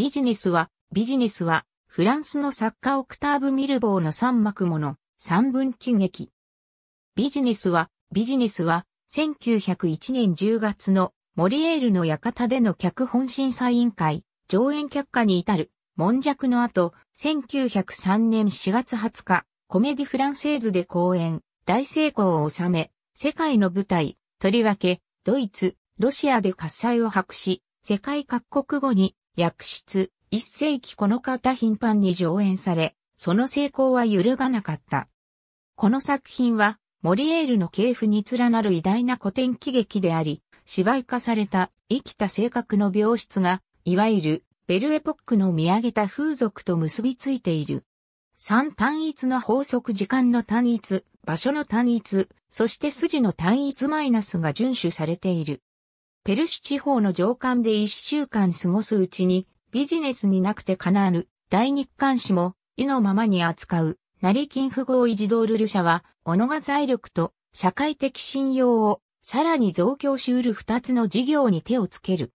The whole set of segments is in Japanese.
ビジネスは、ビジネスは、フランスの作家オクターブ・ミルボーの三幕もの、三分喜劇。ビジネスは、ビジネスは、1901年10月のモリエールの館での脚本審査委員会、上演却下に至る、悶弱の後、1903年4月20日、コメディフランセーズで公演、大成功を収め、世界の舞台、とりわけ、ドイツ、ロシアで喝采を博し、世界各国語に薬室、一世紀この方頻繁に上演され、その成功は揺るがなかった。この作品は、モリエールの系譜に連なる偉大な古典喜劇であり、芝居化された生きた性格の病室が、いわゆるベルエポックの見上げた風俗と結びついている。三単一の法則時間の単一、場所の単一、そして筋の単一マイナスが遵守されている。ペルシュ地方の上官で一週間過ごすうちに、ビジネスになくてかなぬ、大日刊紙も、意のままに扱う、成金不合意自動ルル社は、野が財力と社会的信用を、さらに増強しうる二つの事業に手をつける。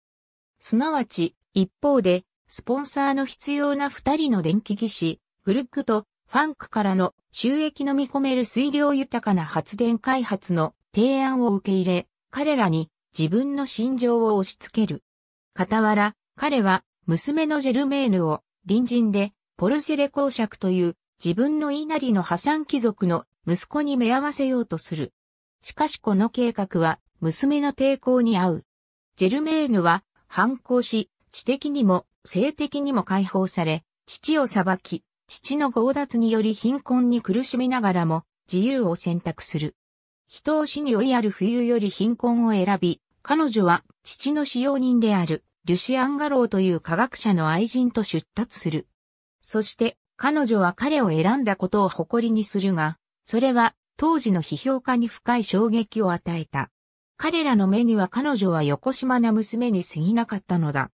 すなわち、一方で、スポンサーの必要な二人の電気技師、グルックとファンクからの収益の見込める水量豊かな発電開発の提案を受け入れ、彼らに自分の心情を押し付ける。傍ら、彼は娘のジェルメーヌを隣人でポルセレ公爵という自分の言いなりの破産貴族の息子に目合わせようとする。しかしこの計画は娘の抵抗に遭う。ジェルメーヌは反抗し、知的にも性的にも解放され、父を裁き、父の強奪により貧困に苦しみながらも自由を選択する。人を死に追いやる冬より貧困を選び、彼女は父の使用人であるリュシアン・ガローという科学者の愛人と出立する。そして彼女は彼を選んだことを誇りにするが、それは当時の批評家に深い衝撃を与えた。彼らの目には彼女は横島な娘に過ぎなかったのだ。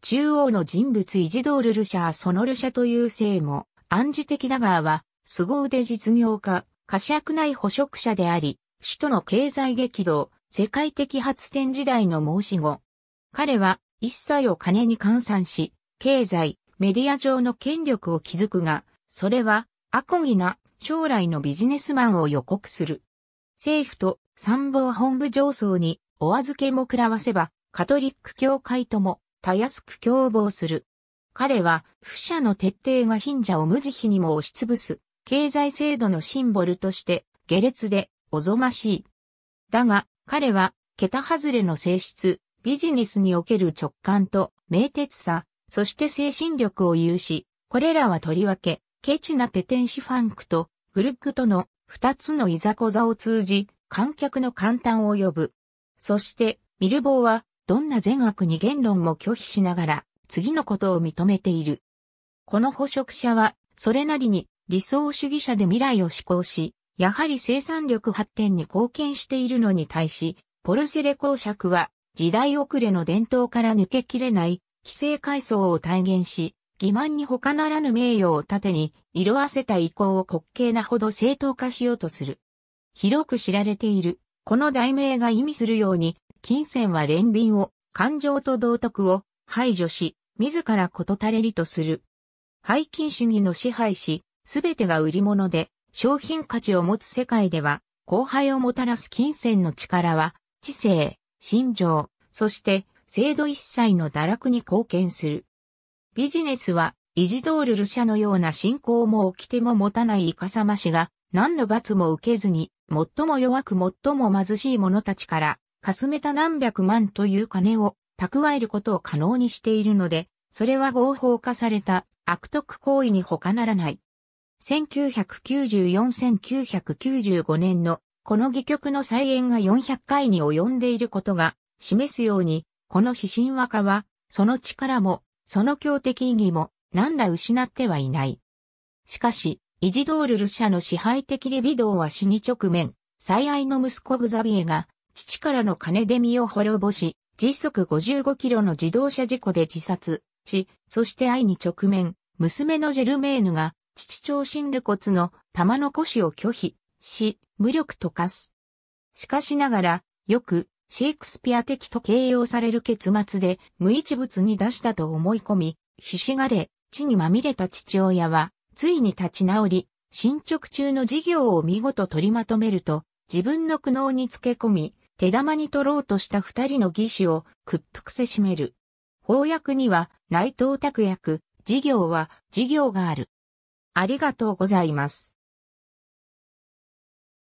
中央の人物イジドール・ルシャー・そのルシャという姓も暗示的ながは、凄腕実業家、過酌ない捕食者であり、首都の経済激動、世界的発展時代の申し子。彼は一切を金に換算し、経済、メディア上の権力を築くが、それは、アコギな将来のビジネスマンを予告する。政府と参謀本部上層にお預けも食らわせば、カトリック教会ともたやすく共謀する。彼は、不者の徹底が貧者を無慈悲にも押しつぶす、経済制度のシンボルとして、下劣でおぞましい。だが、彼は、桁外れの性質、ビジネスにおける直感と、明鉄さ、そして精神力を有し、これらはとりわけ、ケチなペテンシファンクと、グルッグとの二つのいざこざを通じ、観客の感嘆を呼ぶ。そして、ミルボーは、どんな善悪に言論も拒否しながら、次のことを認めている。この捕食者は、それなりに理想主義者で未来を思考し、やはり生産力発展に貢献しているのに対し、ポルセレ公爵は時代遅れの伝統から抜けきれない規制階層を体現し、欺瞞に他ならぬ名誉を盾に色あせた意向を滑稽なほど正当化しようとする。広く知られている、この題名が意味するように、金銭は憐憫を、感情と道徳を排除し、自らこと垂れりとする。背金主義の支配し、すべてが売り物で、商品価値を持つ世界では、後輩をもたらす金銭の力は、知性、心情、そして制度一切の堕落に貢献する。ビジネスは、イジドールル社のような信仰も起きても持たないイカサマ氏が、何の罰も受けずに、最も弱く最も貧しい者たちから、かすめた何百万という金を蓄えることを可能にしているので、それは合法化された悪徳行為に他ならない。1994-1995年のこの戯曲の再演が400回に及んでいることが示すように、この非神話化は、その力も、その強敵意義も、何ら失ってはいない。しかし、イジドール・ル社の支配的レビドーは死に直面、最愛の息子グザビエが、父からの金で身を滅ぼし、時速55キロの自動車事故で自殺し、そして愛に直面、娘のジェルメーヌが父長神露骨の玉の輿を拒否し、無力と化す。しかしながら、よくシェイクスピア的と形容される結末で無一物に出したと思い込み、ひしがれ、地にまみれた父親は、ついに立ち直り、進捗中の事業を見事取りまとめると、自分の苦悩につけ込み、手玉に取ろうとした二人の義士を屈服せしめる。法訳には内藤拓役、事業は事業がある。ありがとうございます。